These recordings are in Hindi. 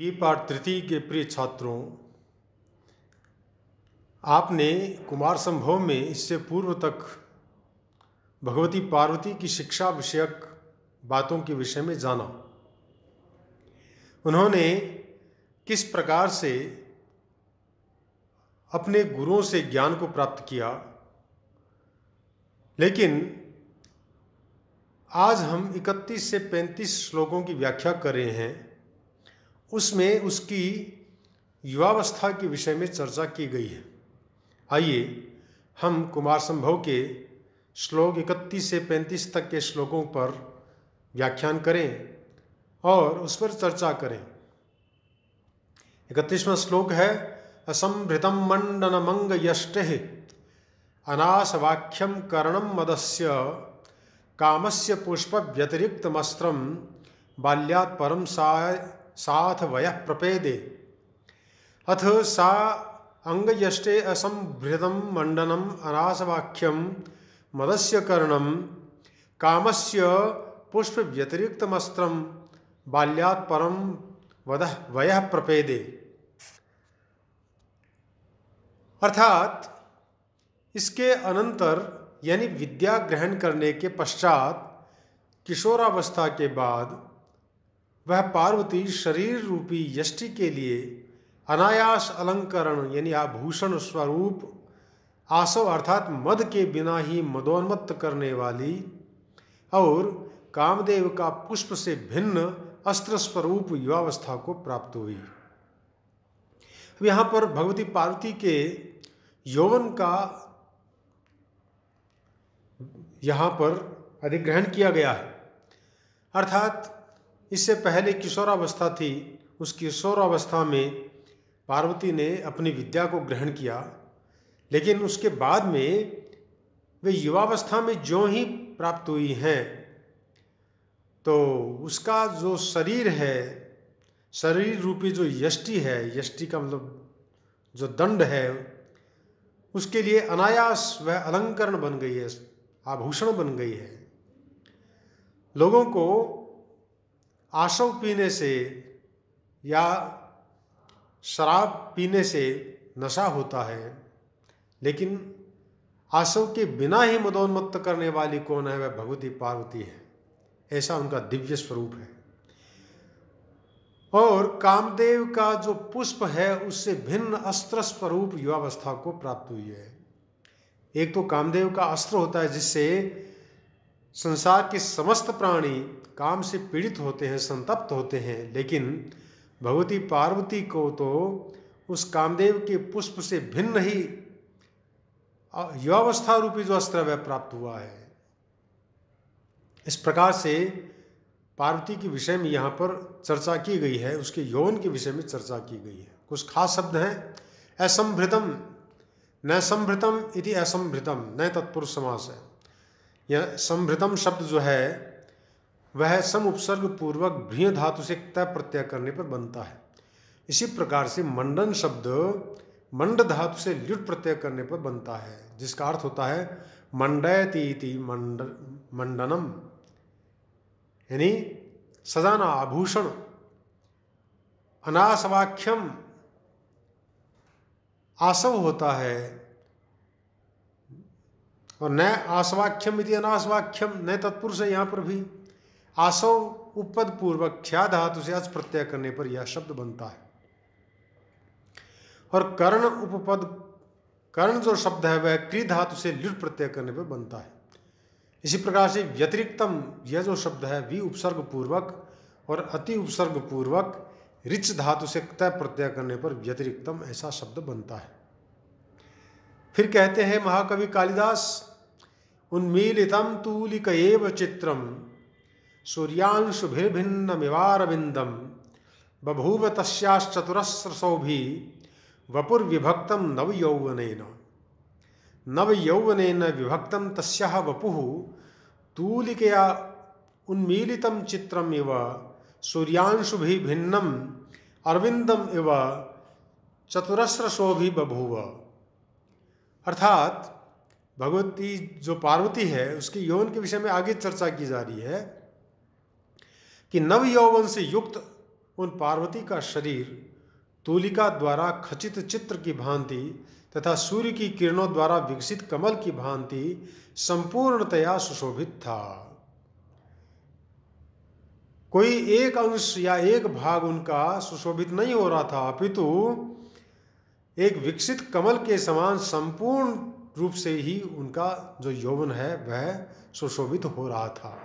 ये पाठ तृतीय के प्रिय छात्रों आपने कुमार संभव में इससे पूर्व तक भगवती पार्वती की शिक्षा विषयक बातों के विषय में जाना उन्होंने किस प्रकार से अपने गुरुओं से ज्ञान को प्राप्त किया लेकिन आज हम 31 से 35 श्लोकों की व्याख्या कर रहे हैं उसमें उसकी युवावस्था के विषय में चर्चा की गई है आइए हम कुमार संभव के श्लोक इकतीस से पैंतीस तक के श्लोकों पर व्याख्यान करें और उस पर चर्चा करें इकतीसवा श्लोक है असंभृतम मंडन मंग यष्टे अनासवाख्यम करणम मदस्य कामस्य पुष्प व्यतिरिक्तमस्त्रम बाल्यात् परम साय साथ वय प्रपेदे अथ सा अंगयष्टे असंभृतम मंडनम अनासवाख्यम मदस्य कर्णम कामस्य पुष्प व्यतिरिक्तमस्त्रम बाल्यात् वद वय प्रपेदे अर्थात इसके अनंतर यानी विद्या ग्रहण करने के पश्चात किशोरावस्था के बाद वह पार्वती शरीर रूपी यष्टि के लिए अनायास अलंकरण यानी आभूषण स्वरूप आसव अर्थात मद के बिना ही मदोन्मत्त करने वाली और कामदेव का पुष्प से भिन्न अस्त्र स्वरूप युवावस्था को प्राप्त हुई अब यहाँ पर भगवती पार्वती के यौवन का यहाँ पर अधिग्रहण किया गया है अर्थात इससे पहले किशोरावस्था थी उस किशोरावस्था में पार्वती ने अपनी विद्या को ग्रहण किया लेकिन उसके बाद में वे युवावस्था में जो ही प्राप्त हुई हैं तो उसका जो शरीर है शरीर रूपी जो यष्टि है यष्टि का मतलब जो दंड है उसके लिए अनायास वह अलंकरण बन गई है आभूषण बन गई है लोगों को आशव पीने से या शराब पीने से नशा होता है लेकिन आशव के बिना ही मदोन्मत्त करने वाली कौन है वह भगवती पार्वती है ऐसा उनका दिव्य स्वरूप है और कामदेव का जो पुष्प है उससे भिन्न अस्त्र स्वरूप युवावस्था को प्राप्त हुई है एक तो कामदेव का अस्त्र होता है जिससे संसार के समस्त प्राणी काम से पीड़ित होते हैं संतप्त होते हैं लेकिन भगवती पार्वती को तो उस कामदेव के पुष्प से भिन्न ही युवावस्था रूपी जो अस्त्र वह प्राप्त हुआ है इस प्रकार से पार्वती के विषय में यहाँ पर चर्चा की गई है उसके यौन के विषय में चर्चा की गई है कुछ खास शब्द हैं असंभृतम न संभृतम इति असंभृतम न तत्पुरुष समास है यह संभृतम शब्द जो है वह सम उपसर्ग पूर्वक भ्रिय धातु से तय प्रत्यय करने पर बनता है इसी प्रकार से मंडन शब्द मंड धातु से ल्युट प्रत्यय करने पर बनता है जिसका अर्थ होता है मंडयती मंड मंडनम यानी सदाना आभूषण अनासवाख्यम आसव होता है और न आसवाख्यम यदि अनासवाख्यम न तत्पुरुष है यहाँ पर भी आसव उपद पूर्वक ख्या धातु से अच प्रत्यय करने पर यह शब्द बनता है और कर्ण उपपद कर्ण जो शब्द है वह क्री धातु से लुट प्रत्यय करने पर बनता है इसी प्रकार से व्यतिरिक्तम यह जो शब्द है वि उपसर्ग पूर्वक और अति उपसर्ग पूर्वक रिच धातु से तय प्रत्यय करने पर व्यतिरिक्तम ऐसा शब्द बनता है फिर कहते हैं महाकवि कालिदास उन्मीलितं तूलिक एव चित्रं बभूव बभूव भी वपुर्विभक्तं नवयौवनेन नवयौवनेन विभक्तं तस्याः वपुः तूलिकया उन्मीलितं चित्रम् इव सूर्यांशुभिर्भिन्नम् अरविंदम इव चतुरस्रसो भी बभूव अर्थात भगवती जो पार्वती है उसके यौन के विषय में आगे चर्चा की जा रही है कि नव यौवन से युक्त उन पार्वती का शरीर तूलिका द्वारा खचित चित्र की भांति तथा सूर्य की किरणों द्वारा विकसित कमल की भांति संपूर्णतया सुशोभित था कोई एक अंश या एक भाग उनका सुशोभित नहीं हो रहा था अपितु एक विकसित कमल के समान संपूर्ण रूप से ही उनका जो यौवन है वह सुशोभित हो रहा था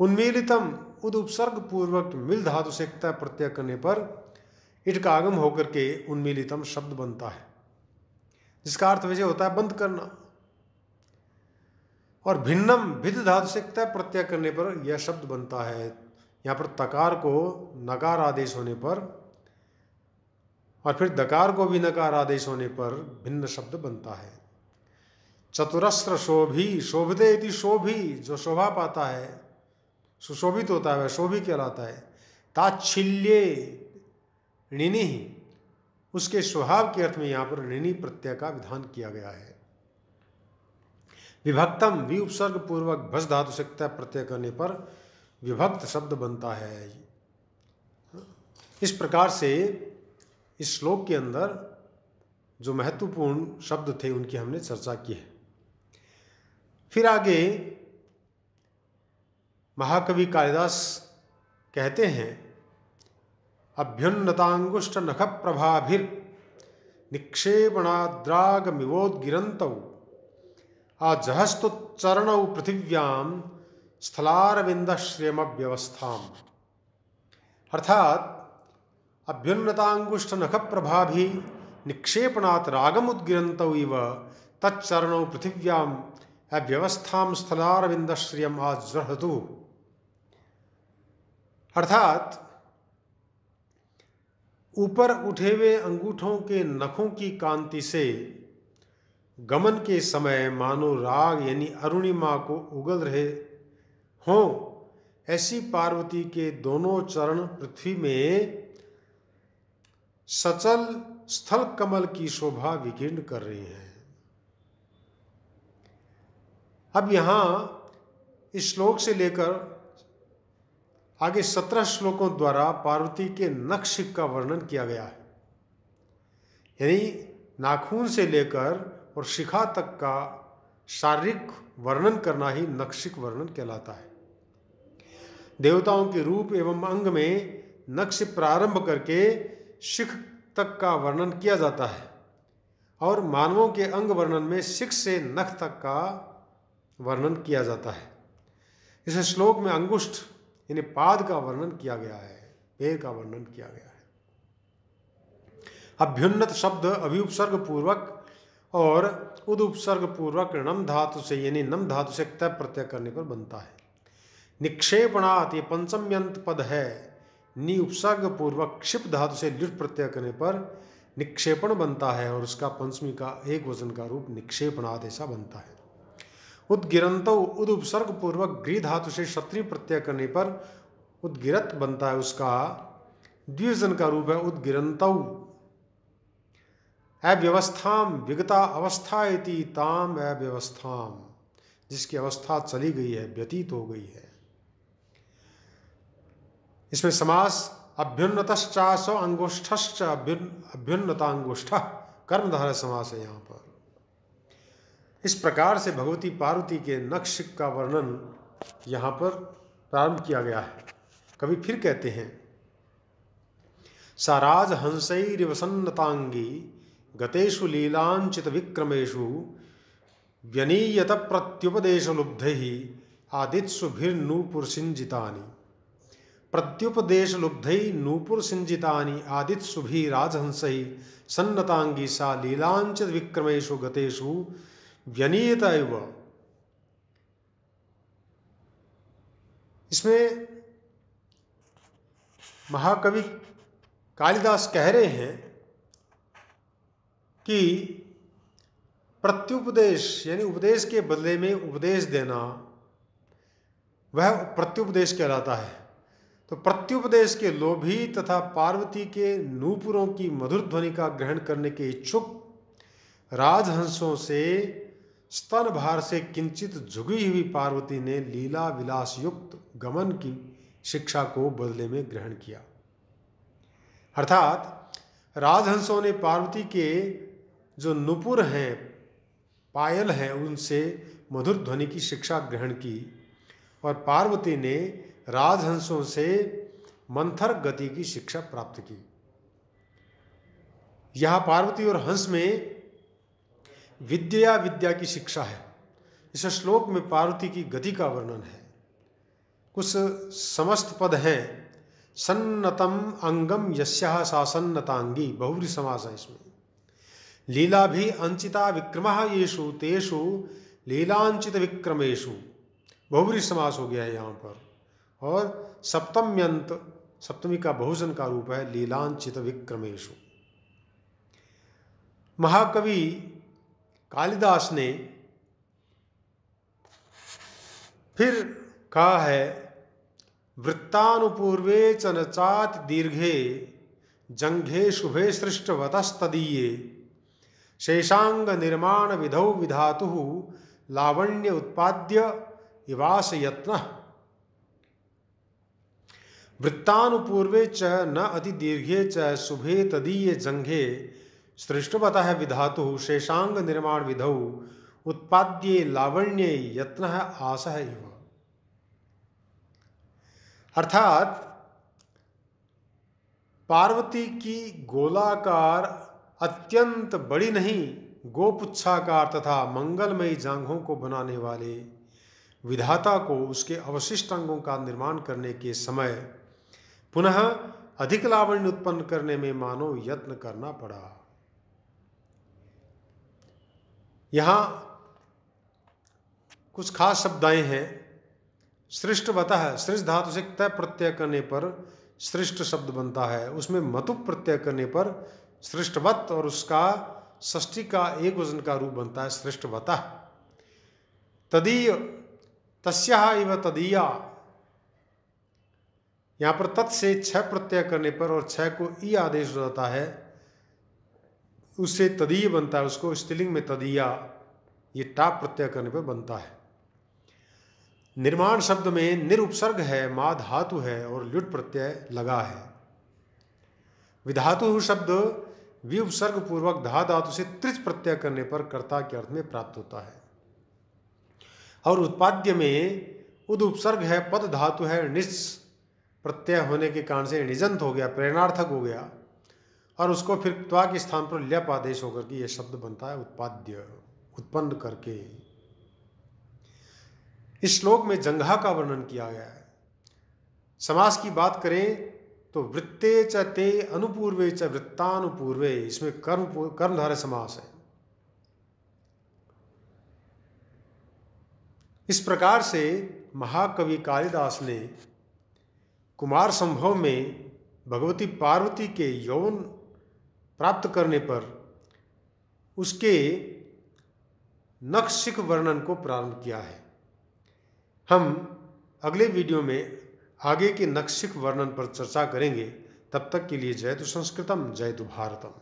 उन्मीलितम उद उपसर्ग पूर्वक मिल धातु से प्रत्यय करने पर इट का आगम होकर के उन्मीलितम शब्द बनता है जिसका अर्थ विजय होता है बंद करना और भिन्नम भिद धातु से प्रत्यय करने पर यह शब्द बनता है यहां पर तकार को नकार आदेश होने पर और फिर दकार को भी नकार आदेश होने पर भिन्न शब्द बनता है चतुरस्त्र शोभी शोभते यदि शोभी जो शोभा पाता है सुशोभित होता है वह शोभी कहलाता है ताच्छिल्ये ऋणी उसके स्वभाव के अर्थ में यहाँ पर ऋणी प्रत्यय का विधान किया गया है विभक्तम वि उपसर्ग पूर्वक भस धातु सकता प्रत्यय करने पर विभक्त शब्द बनता है इस प्रकार से इस श्लोक के अंदर जो महत्वपूर्ण शब्द थे उनकी हमने चर्चा की है फिर आगे महाकवि कालिदास कहते हैं अभ्युन्नतांगुष्ट नख प्रभाभिर निक्षेपणाद्रागमिवोद्गिरंत आजहस्तुच्चरण पृथिव्याम स्थलारविंद श्रेम व्यवस्था अर्थात प्रभा निक्षेपणात् रागमुद्गिरन्तौ इव तच्चरणौ पृथिव्याम् अव्यवस्थां स्थलारविन्दश्रियम् आजृहतु अर्थात ऊपर उठे हुए अंगूठों के नखों की कांति से गमन के समय मानो राग यानी अरुणिमा को उगल रहे हों ऐसी पार्वती के दोनों चरण पृथ्वी में सचल स्थल कमल की शोभा विकीर्ण कर रही है अब यहां इस श्लोक से लेकर आगे सत्रह श्लोकों द्वारा पार्वती के नक्श का वर्णन किया गया है यानी नाखून से लेकर और शिखा तक का शारीरिक वर्णन करना ही नक्शिक वर्णन कहलाता है देवताओं के रूप एवं अंग में नक्श प्रारंभ करके शिख तक का वर्णन किया जाता है और मानवों के अंग वर्णन में शिख से नख तक का वर्णन किया जाता है इस श्लोक में अंगुष्ठ यानी पाद का वर्णन किया गया है पैर का वर्णन किया गया है अभ्युन्नत शब्द उपसर्ग पूर्वक और उद उपसर्ग पूर्वक नम धातु से यानी नम धातु से तय प्रत्यय करने पर बनता है निक्षेपणात ये पंचम्यंत पद है नी उपसर्ग पूर्वक क्षिप धातु से लिट प्रत्यय करने पर निक्षेपण बनता है और उसका पंचमी का एक वजन का रूप निक्षेपणाद ऐसा बनता है उद्गिरंत उद उपसर्ग पूर्वक गृह धातु से क्षत्रिय प्रत्यय करने पर उद्गिरत बनता है उसका द्विवजन का रूप है उद्गिरंत अव्यवस्थाम विगता अवस्था इति ताम अव्यवस्थाम जिसकी अवस्था चली गई है व्यतीत हो गई है इसमें समास अभ्युन्नतश्चासो अंगुष्ठश्च अभ्युन्नता अंगुष्ठ कर्मधार समास है यहाँ पर इस प्रकार से भगवती पार्वती के नक्श का वर्णन यहाँ पर प्रारंभ किया गया है कभी फिर कहते हैं साराज हंसैरिवसन्नतांगी गतेषु लीलांचित विक्रमेशु व्यनीयत प्रत्युपदेश लुब्ध ही आदित्सुभिर्नूपुर सिंजितानी प्रत्युपदेश लुब्ध नूपुर सिंजितानि राजहंस ही सन्नतांगी सा लीलांच विक्रमेशु गतेषु व्यनीत इसमें महाकवि कालिदास कह रहे हैं कि प्रत्युपदेश यानी उपदेश के बदले में उपदेश देना वह प्रत्युपदेश कहलाता है तो प्रत्युपदेश के लोभी तथा पार्वती के नूपुरों की मधुर ध्वनि का ग्रहण करने के इच्छुक राजहंसों से स्तन भार से किंचित झुगी हुई पार्वती ने लीला विलास युक्त गमन की शिक्षा को बदले में ग्रहण किया अर्थात राजहंसों ने पार्वती के जो नुपुर हैं पायल हैं उनसे मधुर ध्वनि की शिक्षा ग्रहण की और पार्वती ने राजहंसों से मंथर गति की शिक्षा प्राप्त की यह पार्वती और हंस में विद्या विद्या की शिक्षा है इस श्लोक में पार्वती की गति का वर्णन है कुछ समस्त पद हैं सन्नतम अंगम यश्या सा सन्नतांगी बहुरी समास है इसमें लीला भी अंचिता विक्रम येषु तेषु लीलांचित विक्रमेशु बहुरी समास हो गया है यहाँ पर और सप्तम्यंत सप्तमी का बहुजन का रूप है लीलांचित विक्रमेशु महाकवि कालिदास ने फिर कहा है वृत्तानुपूर्वे च दीर्घे जंघे शुभे वतस्तदीय शेषांग निर्माण विधौ विधातु लावण्य उत्पाद्य इवास यत्न वृत्तानुपूर्वे च न अतिदीर्घे च शुभे तदीय जंघे सृष्टवत विधा शेषांग निर्माण विधौ उत्पाद्य लावण्ये यत्न आस इव अर्थात पार्वती की गोलाकार अत्यंत बड़ी नहीं गोपुच्छाकार तथा मंगलमयी जांघों को बनाने वाले विधाता को उसके अवशिष्ट अंगों का निर्माण करने के समय पुनः अधिक लावण्य उत्पन्न करने में मानव यत्न करना पड़ा यहां कुछ खास शब्दाएं हैं सृष्टवतः सृष्ट धातु से तय प्रत्यय करने पर सृष्ट शब्द बनता है उसमें मतु प्रत्यय करने पर सृष्टवत और उसका षष्टि का एक वजन का रूप बनता है सृष्टवतः तदीय तस्या इव तदीया यहाँ पर तत् से छ प्रत्यय करने पर और छ को ई आदेश रहता है उससे तदीय बनता है उसको स्त्रीलिंग में तदीया ये टाप प्रत्यय करने पर बनता है निर्माण शब्द में निरुपसर्ग है माद धातु है और ल्युट प्रत्यय लगा है विधातु शब्द व्युपसर्ग पूर्वक धा धातु से त्रिज प्रत्यय करने पर कर्ता के अर्थ में प्राप्त होता है और उत्पाद्य में उद उपसर्ग है पद धातु है निश्च प्रत्यय होने के कारण से निजंत हो गया प्रेरणार्थक हो गया और उसको फिर त्वा के स्थान पर लप आदेश होकर के ये शब्द बनता है उत्पाद्य उत्पन्न करके इस श्लोक में जंघा का वर्णन किया गया है समास की बात करें तो वृत्ते च ते अनुपूर्वे च वृत्तानुपूर्वे इसमें कर्म कर्मधारय समास है इस प्रकार से महाकवि कालिदास ने कुमार संभव में भगवती पार्वती के यौवन प्राप्त करने पर उसके नक्शिक वर्णन को प्रारंभ किया है हम अगले वीडियो में आगे के नक्शिक वर्णन पर चर्चा करेंगे तब तक के लिए जय तो संस्कृतम जय तो भारतम